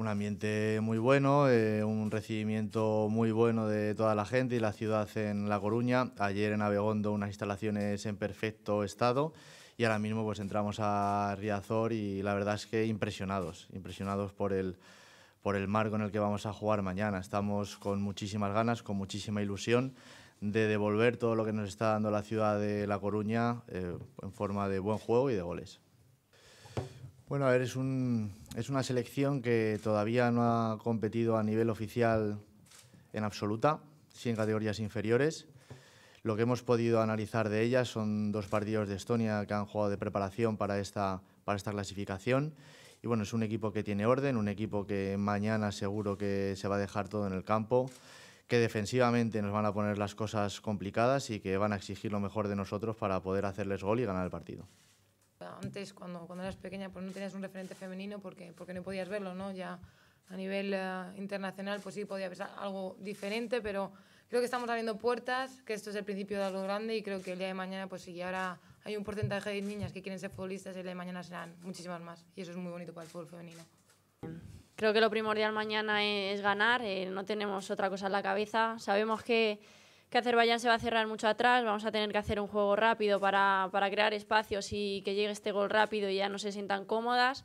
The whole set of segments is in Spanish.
un ambiente muy bueno, eh, un recibimiento muy bueno de toda la gente y la ciudad en La Coruña. Ayer en Abegondo unas instalaciones en perfecto estado y ahora mismo pues entramos a Riazor y la verdad es que impresionados, impresionados por el, por el marco en el que vamos a jugar mañana. Estamos con muchísimas ganas, con muchísima ilusión de devolver todo lo que nos está dando la ciudad de La Coruña eh, en forma de buen juego y de goles. Bueno, a ver, es, una selección que todavía no ha competido a nivel oficial en absoluta, sin categorías inferiores. Lo que hemos podido analizar de ellas son dos partidos de Estonia que han jugado de preparación para esta, para esta clasificación. Y bueno, es un equipo que tiene orden, un equipo que mañana seguro que se va a dejar todo en el campo, que defensivamente nos van a poner las cosas complicadas y que van a exigir lo mejor de nosotros para poder hacerles gol y ganar el partido. Antes, cuando, cuando eras pequeña, pues no tenías un referente femenino porque, porque no podías verlo, ¿no? Ya a nivel eh, internacional, pues sí podía ver algo diferente, pero creo que estamos abriendo puertas, que esto es el principio de algo grande y creo que el día de mañana, pues sí, ahora hay un porcentaje de niñas que quieren ser futbolistas y el día de mañana serán muchísimas más. Y eso es muy bonito para el fútbol femenino. Creo que lo primordial mañana es, ganar, eh, no tenemos otra cosa en la cabeza. Sabemos que que Azerbaiyán se va a cerrar mucho atrás, vamos a tener que hacer un juego rápido para, para crear espacios y que llegue este gol rápido y ya no se sientan cómodas.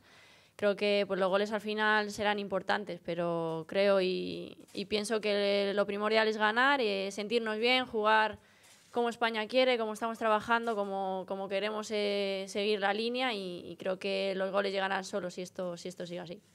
Creo que pues, los goles al final serán importantes, pero creo y, pienso que lo primordial es ganar, eh, sentirnos bien, jugar como España quiere, como estamos trabajando, como, como queremos eh, seguir la línea y, creo que los goles llegarán solos si esto, si esto sigue así.